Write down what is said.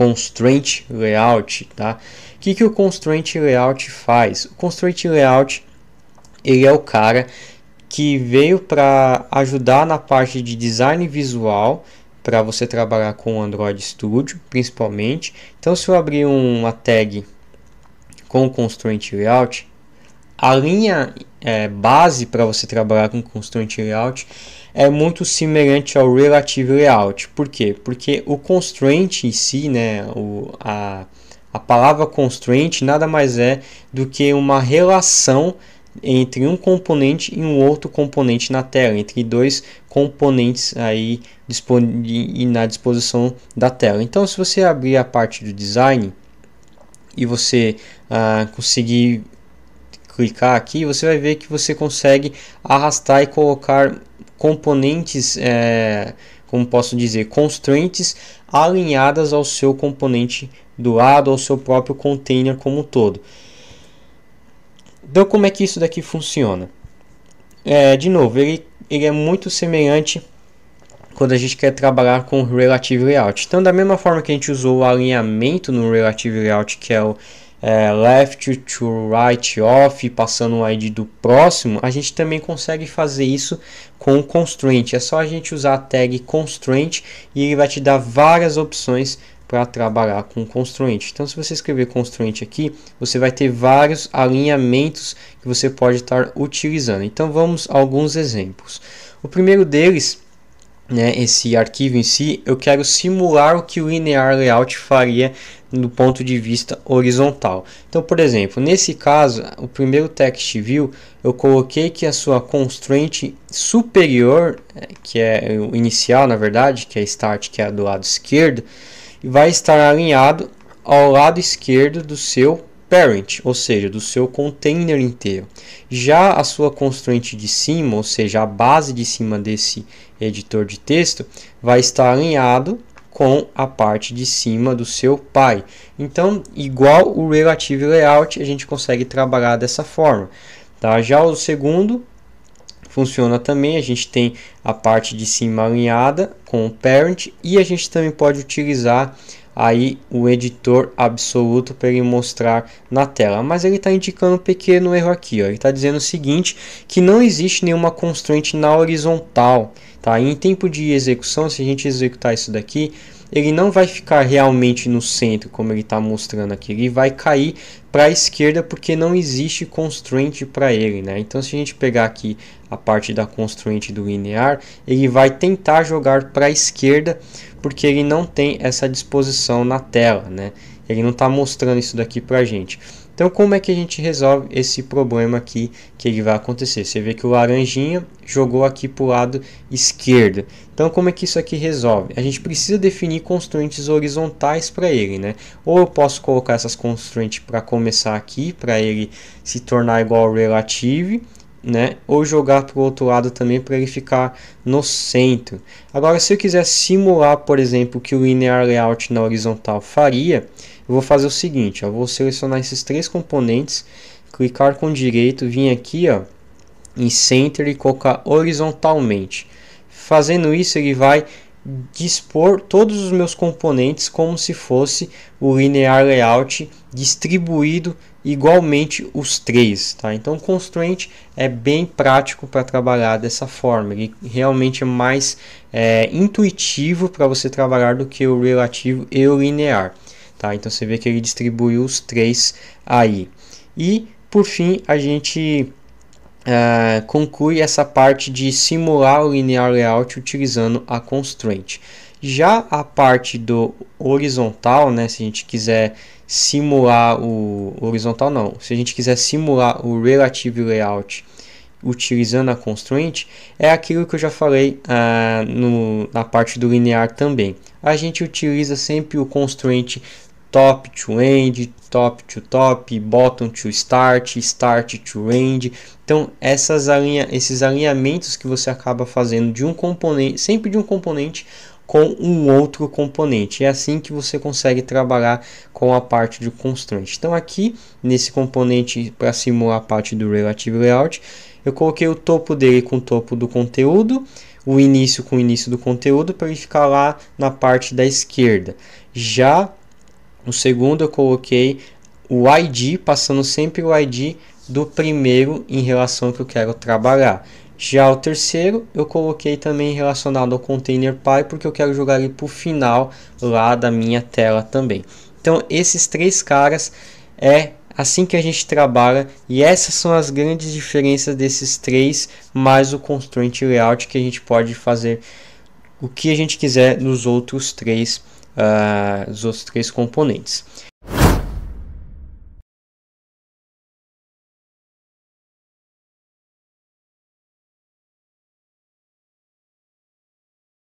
constraint layout, tá? O que, que o constraint layout faz? O constraint layout ele é o cara que veio para ajudar na parte de design visual para você trabalhar com o Android Studio, principalmente. Então, se eu abrir uma tag com constraint layout, a linha é, base para você trabalhar com constraint layout é muito semelhante ao relative layout. Por quê? Porque o constraint em si, né, o, a, a palavra constraint nada mais é do que uma relação entre um componente e um outro componente na tela, entre dois componentes aí na disposição da tela. Então, se você abrir a parte do design e você ah, conseguir clicar aqui, você vai ver que você consegue arrastar e colocar componentes, é, como posso dizer, constraints alinhadas ao seu componente do lado, ao seu próprio container como um todo. Então, como é que isso daqui funciona? É, de novo, ele, ele é muito semelhante quando a gente quer trabalhar com Relative Layout. Então, da mesma forma que a gente usou o alinhamento no Relative Layout, que é o é, left to right off, passando o ID do próximo, a gente também consegue fazer isso com o constraint. É só a gente usar a tag constraint e ele vai te dar várias opções para trabalhar com constraint. Então, se você escrever constraint aqui, você vai ter vários alinhamentos que você pode estar utilizando. Então, vamos a alguns exemplos. O primeiro deles né, esse arquivo em si, eu quero simular o que o linear layout faria do ponto de vista horizontal. Então, por exemplo, nesse caso, o primeiro text view, eu coloquei que a sua constraint superior, eh, que é o inicial, na verdade, que é start, que é do lado esquerdo, vai estar alinhado ao lado esquerdo do seu parent, ou seja, do seu container inteiro. Já a sua constante de cima, ou seja, a base de cima desse editor de texto, vai estar alinhado com a parte de cima do seu pai. Então, igual o relative layout, a gente consegue trabalhar dessa forma. Tá? Já o segundo funciona também, a gente tem a parte de cima alinhada com o parent e a gente também pode utilizar aí o editor absoluto para ele mostrar na tela. Mas ele está indicando um pequeno erro aqui, ó. ele está dizendo o seguinte, que não existe nenhuma constraint na horizontal. Tá? em tempo de execução, se a gente executar isso daqui, ele não vai ficar realmente no centro, como ele está mostrando aqui. Ele vai cair para a esquerda porque não existe constraint para ele. Né? Então, se a gente pegar aqui a parte da constraint do linear, ele vai tentar jogar para a esquerda porque ele não tem essa disposição na tela, né? Ele não está mostrando isso daqui para a gente. Então, como é que a gente resolve esse problema aqui que ele vai acontecer? Você vê que o laranjinha jogou aqui para o lado esquerdo. Então, como é que isso aqui resolve? A gente precisa definir constantes horizontais para ele, né? Ou eu posso colocar essas constantes para começar aqui, para ele se tornar igual ao relative, né? Ou jogar para o outro lado também para ele ficar no centro. Agora, se eu quiser simular, por exemplo, o que o linear layout na horizontal faria, eu vou fazer o seguinte: eu vou selecionar esses três componentes, clicar com direito, vir aqui, ó, em center e colocar horizontalmente. Fazendo isso, ele vai dispor todos os meus componentes como se fosse o linear layout distribuído igualmente os três. Tá? Então, o constraint é bem prático para trabalhar dessa forma. Ele realmente é mais é, intuitivo para você trabalhar do que o relativo e o linear. Tá? Então, você vê que ele distribuiu os três aí. E, por fim, a gente uh, conclui essa parte de simular o linear layout utilizando a constraint. Já a parte do horizontal, né, se a gente quiser simular o horizontal não, se a gente quiser simular o relative layout utilizando a constraint, é aquilo que eu já falei uh, no, na parte do linear também. A gente utiliza sempre o constraint top to end, top to top, bottom to start, start to end. Então, essas alinha, esses alinhamentos que você acaba fazendo de um componente, sempre de um componente com um outro componente. É assim que você consegue trabalhar com a parte de constante. Então aqui nesse componente para simular a parte do relative layout, eu coloquei o topo dele com o topo do conteúdo, o início com o início do conteúdo para ele ficar lá na parte da esquerda. Já no segundo eu coloquei o ID, passando sempre o ID do primeiro em relação ao que eu quero trabalhar. Já o terceiro eu coloquei também relacionado ao container pai porque eu quero jogar ele para o final lá da minha tela também. Então esses três caras é assim que a gente trabalha e essas são as grandes diferenças desses três mais o constraint layout que a gente pode fazer o que a gente quiser nos outros três uh, os outros três componentes.